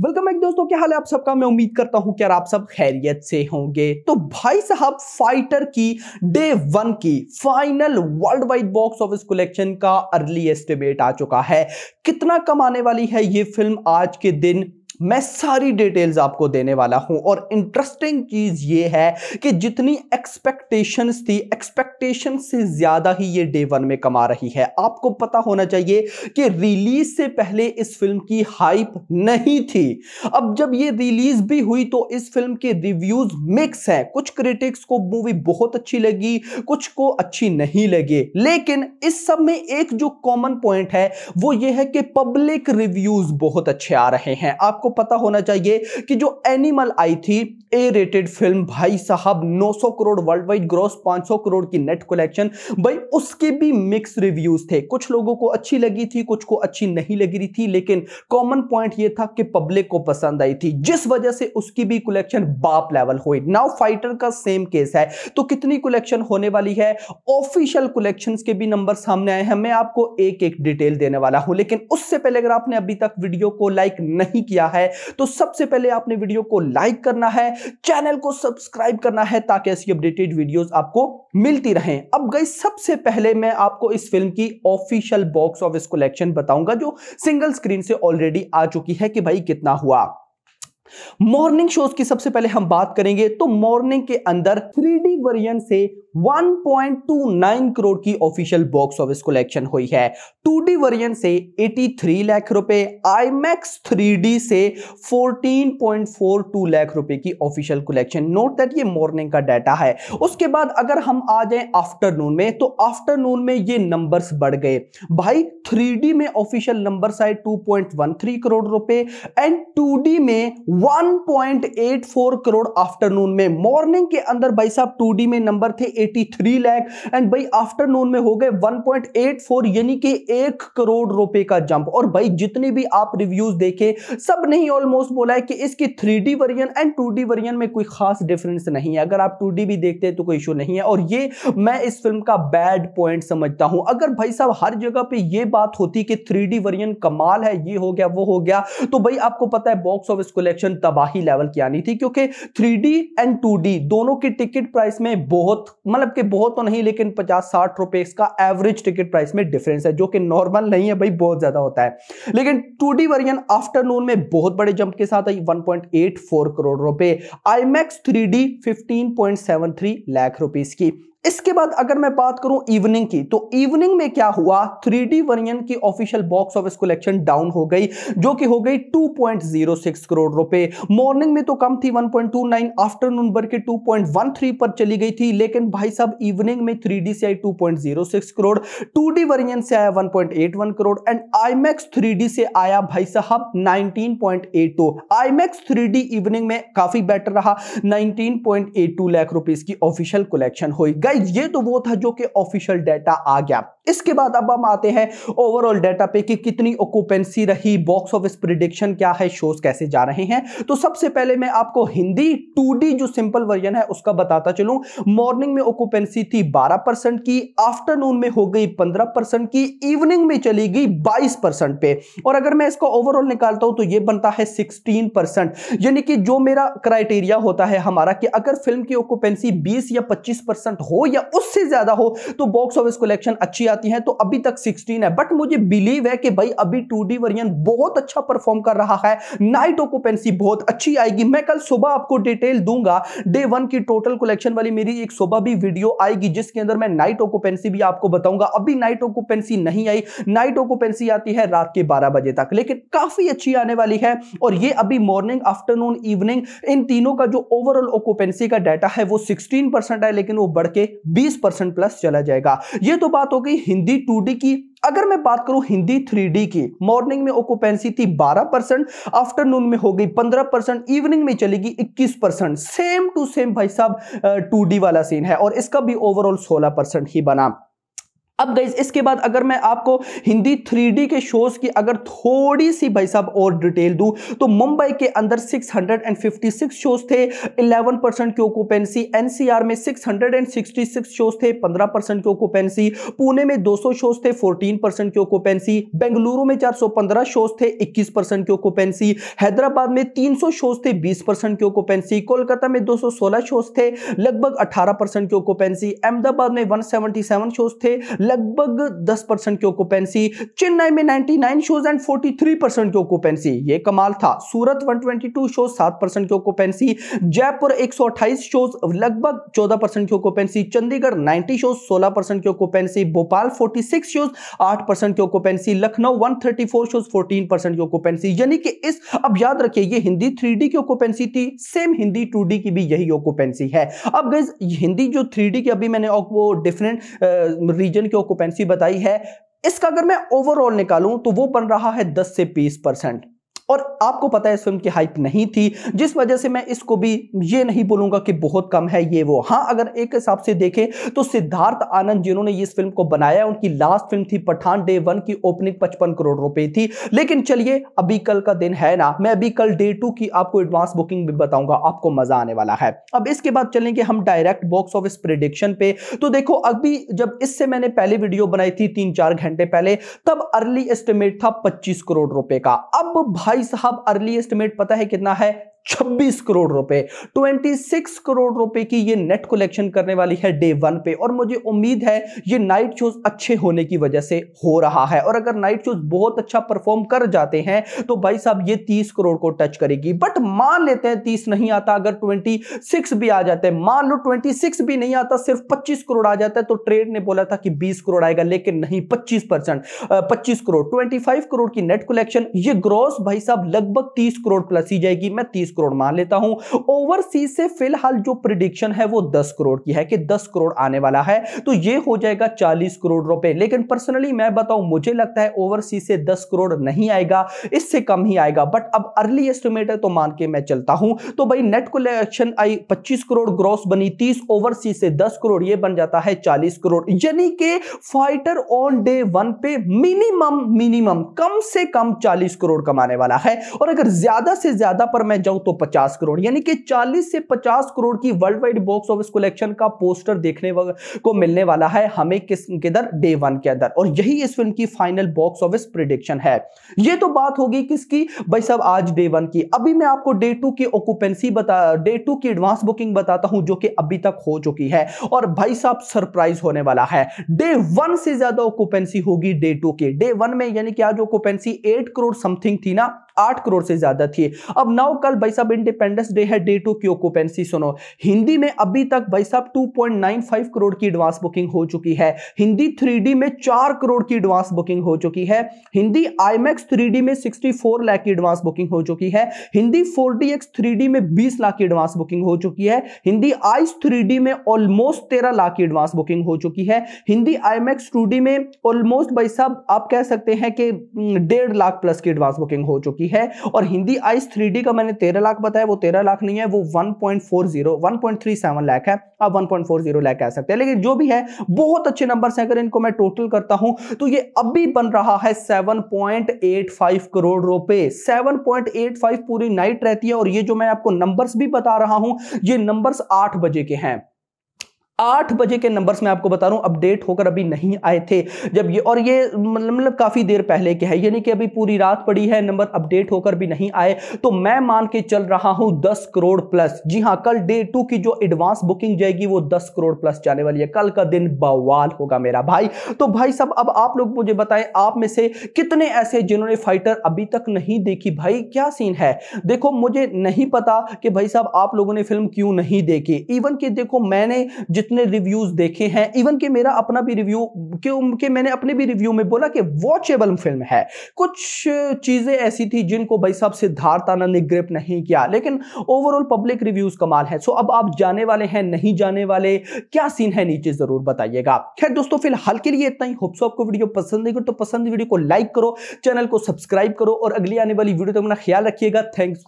welcome back दोस्तों क्या हाल है आप सबका मैं उम्मीद करता हूं कि यार आप सब खैरियत से होंगे तो भाई साहब फाइटर की डे वन की final worldwide box office collection का अर्ली एस्टिमेट आ चुका है कितना कमाने वाली है ये फिल्म आज के दिन मैं सारी डिटेल्स आपको देने वाला हूं और इंटरेस्टिंग चीज ये है कि जितनी एक्सपेक्टेशंस थी एक्सपेक्टेशन से ज्यादा ही ये डे वन में कमा रही है आपको पता होना चाहिए कि रिलीज से पहले इस फिल्म की हाइप नहीं थी अब जब ये रिलीज भी हुई तो इस फिल्म के रिव्यूज मिक्स हैं कुछ क्रिटिक्स को मूवी बहुत अच्छी लगी कुछ को अच्छी नहीं लगी लेकिन इस सब में एक जो कॉमन पॉइंट है वो ये है कि पब्लिक रिव्यूज बहुत अच्छे आ रहे हैं आपको आपको पता होना चाहिए कि जो एनिमल आई थी ए रेटेड फिल्म भाई साहब 900 crore worldwide gross 500 crore की नेट कलेक्शन भाई उसके भी मिक्स रिव्यूज थे कुछ लोगों को अच्छी लगी थी कुछ को अच्छी नहीं लग रही थी लेकिन कॉमन पॉइंट ये था कि पब्लिक को पसंद आई थी जिस वजह से उसकी भी कलेक्शन बाप लेवल हुई नाउ फाइटर का सेम केस है तो कितनी कलेक्शन होने वाली है ऑफिशियल कलेक्शन के भी नंबर सामने आए हैं मैं आपको एक एक डिटेल देने वाला हूं लेकिन उससे पहले अगर आपने अभी तक वीडियो को लाइक नहीं किया है तो सबसे पहले आपने वीडियो को लाइक करना है चैनल को सब्सक्राइब करना है ताकि ऐसी अपडेटेड वीडियो आपको मिलती रहे अब गई सबसे पहले मैं आपको इस फिल्म की ऑफिशियल बॉक्स ऑफिस कलेक्शन बताऊंगा जो सिंगल स्क्रीन से ऑलरेडी आ चुकी है कि भाई कितना हुआ मॉर्निंग शोज की सबसे पहले हम बात करेंगे तो मॉर्निंग के अंदर थ्री डी वर्जन से 1.29 करोड़ की ऑफिशियल बॉक्स ऑफिस कलेक्शन हुई है टू वर्जन से 83 लाख रुपए आई मैक्स से 14.42 लाख रुपए की ऑफिशियल कलेक्शन नोट दैट ये मॉर्निंग का डाटा है उसके बाद अगर हम आ जाए आफ्टरनून में तो आफ्टरनून में ये नंबर्स बढ़ गए भाई थ्री में ऑफिशियल नंबर आए 2.13 करोड़ रुपए एंड टू में 1.84 करोड़ आफ्टरनून में मॉर्निंग के अंदर भाई साहब टू में नंबर थे 183 लाख एंड भाई आफ्टरनून में हो गए 1.84 यानी कि एक करोड़ रुपए का जंप और भाई जितने भी आप रिव्यूज देखे सब नहीं ऑलमोस्ट बोला है कि इसकी three D version and two D version में कोई खास डिफरेंस नहीं है अगर आप टू डी भी देखते हैं तो कोई इशू नहीं है और ये मैं इस फिल्म का बैड पॉइंट समझता हूं अगर भाई साहब हर जगह पर यह बात होती कि थ्री डी वर्जन कमाल है ये हो गया वो हो गया तो भाई आपको पता है बॉक्स ऑफिस कलेक्शन तबाही लेवल की आनी थी क्योंकि three D and two D दोनों की टिकट प्राइस में बहुत मतलब कि बहुत तो नहीं लेकिन पचास साठ रुपए इसका एवरेज टिकट प्राइस में डिफरेंस है जो कि नॉर्मल नहीं है भाई बहुत ज्यादा होता है लेकिन टू डी वर्जन आफ्टरनून में बहुत बड़े जंप के साथ आई 1.84 करोड़ रुपए IMAX three D fifteen lakh rupees की इसके बाद अगर मैं बात करूं इवनिंग की तो इवनिंग में क्या हुआ थ्री डी वर्जन की official box office collection down हो गई जो कि हो गई 2.06 करोड़ रुपए मॉर्निंग में तो कम थी 1.29 आफ्टरनून भर के 2.13 पर चली गई थी लेकिन भाई साहब इवनिंग में थ्री डी से आई 2.06 करोड़ टू डी वर्जन से आया 1.81 करोड़ एंड आईमैक्स थ्री से आया भाई साहब 19.82 आईमैक्स थ्री इवनिंग में काफी बेटर रहा 19.82 लाख रुपीस की ऑफिशियल कलेक्शन हुई गई गाइज ये तो वो था जो कि ऑफिशियल डेटा आ गया इसके बाद अब हम आते हैं ओवरऑल डेटा पे कि कितनी ऑक्यूपेंसी रही बॉक्स ऑफिस प्रिडिक्शन क्या है शोज कैसे जा रहे हैं तो सबसे पहले मैं आपको हिंदी टू जो सिंपल वर्जन है उसका बताता चलूं मॉर्निंग में ऑक्यूपेंसी थी 12 परसेंट की आफ्टरनून में हो गई 15 परसेंट की इवनिंग में चली गई 22 परसेंट पे और अगर मैं इसका ओवरऑल निकालता हूं तो यह बनता है सिक्सटीन यानी कि जो मेरा क्राइटेरिया होता है हमारा कि अगर फिल्म की ऑक्यूपेंसी बीस या पच्चीस हो या उससे ज्यादा हो तो बॉक्स ऑफिस कलेक्शन अच्छी जाती है तो अभी तक 16 है बट मुझे बिलीव है कि भाई अभी टू डी वर्जन बहुत अच्छा परफॉर्म कर रहा है नाइट ऑकुपेंसी बहुत अच्छी आएगी मैं कल सुबह आपको डिटेल दूंगा डे वन की टोटल कलेक्शन वाली मेरी एक सुबह भी वीडियो आएगी जिसके अंदर मैं नाइट ऑकुपेंसी भी आपको बताऊंगा अभी नाइट ऑकुपेंसी नहीं आई नाइट ऑकुपेंसी आती है रात के बारह बजे तक लेकिन काफी अच्छी आने वाली है और ये अभी मॉर्निंग आफ्टरनून इवनिंग इन तीनों का जो ओवरऑल ऑक्यूपेंसी का डाटा है वो 16 परसेंट है लेकिन वो बढ़ के 20 परसेंट प्लस चला जाएगा ये तो बात हो गई हिंदी टू की अगर मैं बात करूं हिंदी थ्री की मॉर्निंग में ऑक्यूपेंसी थी 12 परसेंट आफ्टरनून में हो गई 15 परसेंट इवनिंग में चलेगी 21 परसेंट सेम टू सेम भाई साहब टू वाला सीन है और इसका भी ओवरऑल 16 परसेंट ही बना अब गई इसके बाद अगर मैं आपको हिंदी थ्री के शोज की अगर थोड़ी सी भाई साहब और डिटेल दूं तो मुंबई के अंदर 656 शोज थे 11 परसेंट की ओकुपेंसी एनसीआर में 666 शोज थे 15 परसेंट की ओकुपेंसी पुणे में 200 शोज थे 14 परसेंट की ओकुपेंसी बेंगलुरु में 415 शोज थे 21 परसेंट की ओकुपेंसी हैदराबाद में तीन शोज थे बीस परसेंट की ऑक्यूपेंसी कोलकाता में दो शोज थे लगभग अठारह परसेंट की ऑक्यूपेंसी अहमदाबाद में वन शोज थे लगभग 10 परसेंट की ऑक्यूपेंसी चेन्नई में 99 शोज एंड 43 परसेंट की ऑक्यूपेंसी ये कमाल था सूरत 122 शोज 7 परसेंट की ऑक्यूपेंसी जयपुर 128 शोज लगभग 14 परसेंट की ऑक्यूपेंसी चंडीगढ़ 90 शोज 16 परसेंट की ऑक्यूपेंसी भोपाल 46 शोज 8 परसेंट की occupancy Lucknow 134 shows fourteen percent की ऑक्यूपेंसी यानी कि इस अब याद रखिए ये हिंदी थ्री की ऑक्यूपेंसी थी सेम हिंदी टू की भी यही ऑक्यूपेंसी है अब गई हिंदी जो थ्री की अभी मैंने वो डिफरेंट रीजन की ऑक्यूपेंसी बताई है इसका अगर मैं ओवरऑल निकालूं तो वो बन रहा है 10 से 20 परसेंट और आपको पता है इस फिल्म की हाइप नहीं थी जिस वजह से मैं इसको भी ये नहीं बोलूंगा कि बहुत कम है ये वो हाँ अगर एक हिसाब से देखें तो सिद्धार्थ आनंद जिन्होंने इस फिल्म को बनाया उनकी लास्ट फिल्म थी पठान डे वन की ओपनिंग पचपन करोड़ रुपए थी लेकिन चलिए अभी कल का दिन है ना मैं अभी कल डे टू की आपको एडवांस बुकिंग भी बताऊंगा आपको मजा आने वाला है अब इसके बाद चलेंगे हम डायरेक्ट बॉक्स ऑफिस प्रिडिक्शन पे तो देखो अभी जब इससे मैंने पहले वीडियो बनाई थी तीन चार घंटे पहले तब अर्ली एस्टिमेट था पच्चीस करोड़ रुपए का अब भाई भाई साहब अर्ली एस्टिमेट पता है कितना है 26 करोड़ रुपए 26 करोड़ रुपए की ये नेट कलेक्शन करने वाली है डे वन पे और मुझे उम्मीद है ये नाइट शोज अच्छे होने की वजह से हो रहा है और अगर नाइट शोज बहुत अच्छा परफॉर्म कर जाते हैं तो भाई साहब ये 30 करोड़ को टच करेगी बट मान लेते हैं 30 नहीं आता अगर 26 भी आ जाते हैं मान लो 26 भी नहीं आता सिर्फ 25 करोड़ आ जाता है तो ट्रेड ने बोला था कि बीस करोड़ आएगा लेकिन नहीं पच्चीस परसेंट करोड़ ट्वेंटी करोड़ की नेट कलेक्शन ये ग्रॉस भाई साहब लगभग तीस करोड़ प्लस ही जाएगी मैं तीस करोड़ मान लेता हूं ओवरसीज से फिलहाल जो प्रिडिक्शन है वो दस करोड़ की है कि दस करोड़ आने वाला है तो ये हो जाएगा चालीस करोड़ रुपए लेकिन पर्सनली मैं बताऊं मुझे लगता है ओवरसीज से दस करोड़ नहीं आएगा इससे कम ही आएगा बट अब अर्ली एस्टिमेट है तो मान के मैं चलता हूं तो भाई नेट कलेक्शन आई पच्चीस करोड़ ग्रॉस बनी तीस ओवरसीज से दस करोड़ ये बन जाता है चालीस करोड़ यानी कि फाइटर ऑन डे वन पे मिनिमम मिनिमम कम से कम चालीस करोड़ कमाने वाला है और अगर ज्यादा से ज्यादा पर मैं जाऊं तो पचास करोड़ यानी कि चालीस से पचास करोड़ की worldwide box office collection का पोस्टर देखने को मिलने वाला है हमें किस किधर डे वन के अंदर और यही इस फिल्म की फाइनल बॉक्स ऑफिस प्रिडिक्शन है ये तो बात होगी किसकी भाई सब आज डे वन की अभी मैं आपको डे टू की ऑक्यूपेंसी बता डे टू की एडवांस बुकिंग बताता हूं जो कि अभी तक हो चुकी है और भाई साहब सरप्राइज होने वाला है डे वन से ज्यादा ऑक्यूपेंसी होगी डे टू की डे वन में यानी कि आज ऑक्यूपेंसी एट करोड़ समथिंग थी ना आठ करोड़ से ज्यादा थी अब नाउ कल भाई साहब इंडिपेंडेंस डे है डे टू की क्योकोपेंसी सुनो हिंदी में अभी तक भाई साहब टू करोड़ की एडवांस बुकिंग हो चुकी है हिंदी थ्री में चार करोड़ की एडवांस बुकिंग हो चुकी है हिंदी आईमैक्स थ्री में सिक्सटी लाख की एडवांस बुकिंग हो चुकी है हिंदी फोर डी में बीस लाख की एडवांस बुकिंग हो चुकी है हिंदी आइस थ्री में ऑलमोस्ट तेरह लाख की एडवांस बुकिंग हो चुकी है हिंदी आईमैक्स टू में ऑलमोस्ट भाई साहब आप कह सकते हैं कि हम्म, डेढ़ लाख प्लस की एडवांस बुकिंग हो चुकी है थ्री है और हिंदी आइस थ्री का मैंने तेरह लाख बताया वो तेरह लाख नहीं है वो one point four zero one point three seven lakh है आप one point four zero lakh कह सकते हैं लेकिन जो भी है बहुत अच्छे नंबर है अगर इनको मैं टोटल करता हूं तो ये अभी बन रहा है seven point eight five crore रुपए सेवन पॉइंट एट फाइव पूरी नाइट रहती है और ये जो मैं आपको नंबर्स भी बता रहा हूं ये नंबर्स आठ बजे के हैं आठ बजे के नंबर्स मैं आपको बता रहा हूँ अपडेट होकर अभी नहीं आए थे जब ये और ये मतलब, मतलब काफ़ी देर पहले के है यानी कि अभी पूरी रात पड़ी है नंबर अपडेट होकर भी नहीं आए तो मैं मान के चल रहा हूँ दस करोड़ प्लस जी हाँ कल डे टू की जो एडवांस बुकिंग जाएगी वो दस करोड़ प्लस जाने वाली है कल का दिन बवाल होगा मेरा भाई तो भाई साहब अब आप लोग मुझे बताएं आप में से कितने ऐसे जिन्होंने फाइटर अभी तक नहीं देखी भाई क्या सीन है देखो मुझे नहीं पता कि भाई साहब आप लोगों ने फिल्म क्यों नहीं देखी इवन कि देखो मैंने जितने रिव्यूज देखे हैं इवन कि मेरा अपना भी रिव्यू क्यों मैंने अपने भी रिव्यू में बोला कि वॉचेबल फिल्म है कुछ चीज़ें ऐसी थी जिनको भाई साहब सिद्धार्थ आनंद ने ग्रिप नहीं किया लेकिन ओवरऑल पब्लिक रिव्यूज कमाल है सो अब आप जाने वाले हैं नहीं जाने वाले क्या सीन है नीचे ज़रूर बताइएगा खैर दोस्तों फिलहाल के लिए इतना ही होप्सो आपको वीडियो पसंद नहीं तो पसंद वीडियो को लाइक करो चैनल को सब्सक्राइब करो और अगली आने वाली वीडियो तक तो अपना ख्याल रखिएगा थैंक्स